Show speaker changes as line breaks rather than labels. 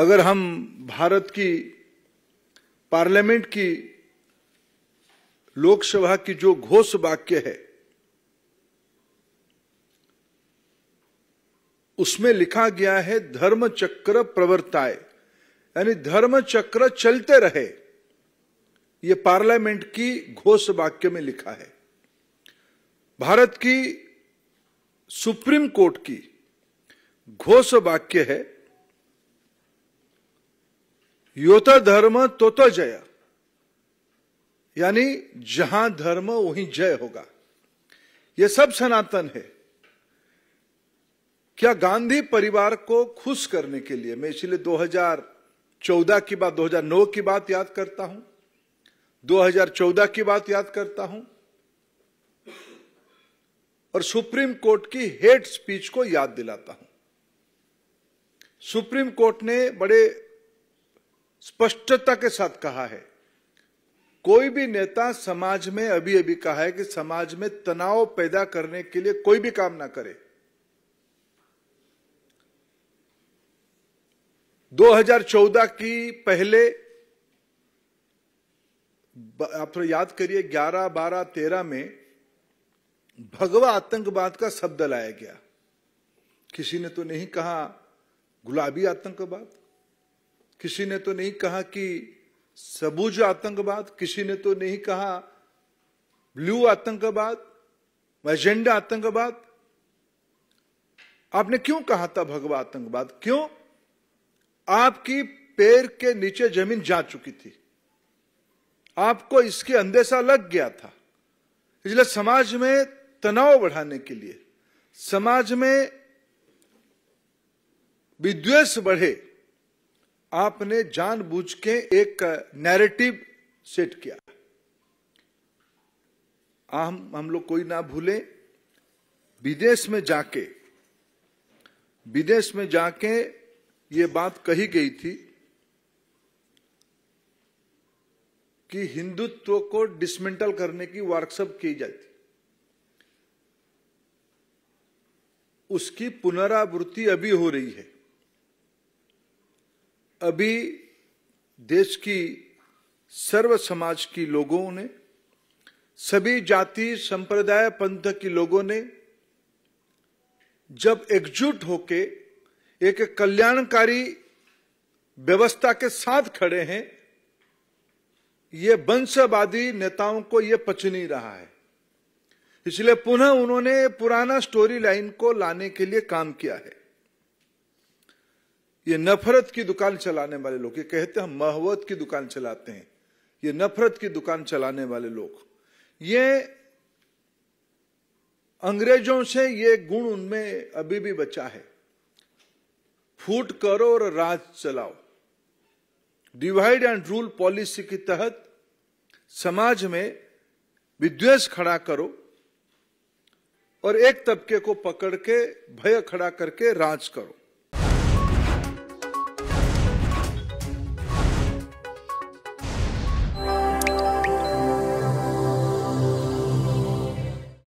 अगर हम भारत की पार्लियामेंट की लोकसभा की जो घोष वाक्य है उसमें लिखा गया है धर्म चक्र प्रवर्ताए यानी धर्म चक्र चलते रहे ये पार्लियामेंट की घोष वाक्य में लिखा है भारत की सुप्रीम कोर्ट की घोष वाक्य है योत धर्म तो, तो जय यानी जहां धर्म वहीं जय होगा यह सब सनातन है क्या गांधी परिवार को खुश करने के लिए मैं इसलिए 2014 की बात 2009 की बात याद करता हूं 2014 की बात याद करता हूं और सुप्रीम कोर्ट की हेट स्पीच को याद दिलाता हूं सुप्रीम कोर्ट ने बड़े स्पष्टता के साथ कहा है कोई भी नेता समाज में अभी अभी कहा है कि समाज में तनाव पैदा करने के लिए कोई भी काम ना करे 2014 की पहले आप थोड़ा याद करिए 11, 12, 13 में भगवा आतंकवाद का शब्द लाया गया किसी ने तो नहीं कहा गुलाबी आतंकवाद किसी ने तो नहीं कहा कि सबूज आतंकवाद किसी ने तो नहीं कहा ब्लू आतंकवाद एजेंडा आतंकवाद आपने क्यों कहा था भगवा आतंकवाद क्यों आपकी पैर के नीचे जमीन जा चुकी थी आपको इसके अंदेशा लग गया था इसलिए समाज में तनाव बढ़ाने के लिए समाज में विद्वेष बढ़े आपने जानबूझ के एक नैरेटिव सेट किया हम हम लोग कोई ना भूले विदेश में जाके विदेश में जाके ये बात कही गई थी कि हिंदुत्व को डिसमेंटल करने की वर्कशॉप की जाती उसकी पुनरावृत्ति अभी हो रही है अभी देश की सर्व समाज की लोगों ने सभी जाति संप्रदाय पंथ की लोगों ने जब एकजुट होके एक कल्याणकारी व्यवस्था के साथ खड़े हैं ये वंशवादी नेताओं को यह पच नहीं रहा है इसलिए पुनः उन्होंने पुराना स्टोरी लाइन को लाने के लिए काम किया है ये नफरत की दुकान चलाने वाले लोग ये कहते हैं हम महवत की दुकान चलाते हैं ये नफरत की दुकान चलाने वाले लोग ये अंग्रेजों से ये गुण उनमें अभी भी बचा है फूट करो और राज चलाओ डिवाइड एंड रूल पॉलिसी के तहत समाज में विद्वेष खड़ा करो और एक तबके को पकड़ के भय खड़ा करके राज करो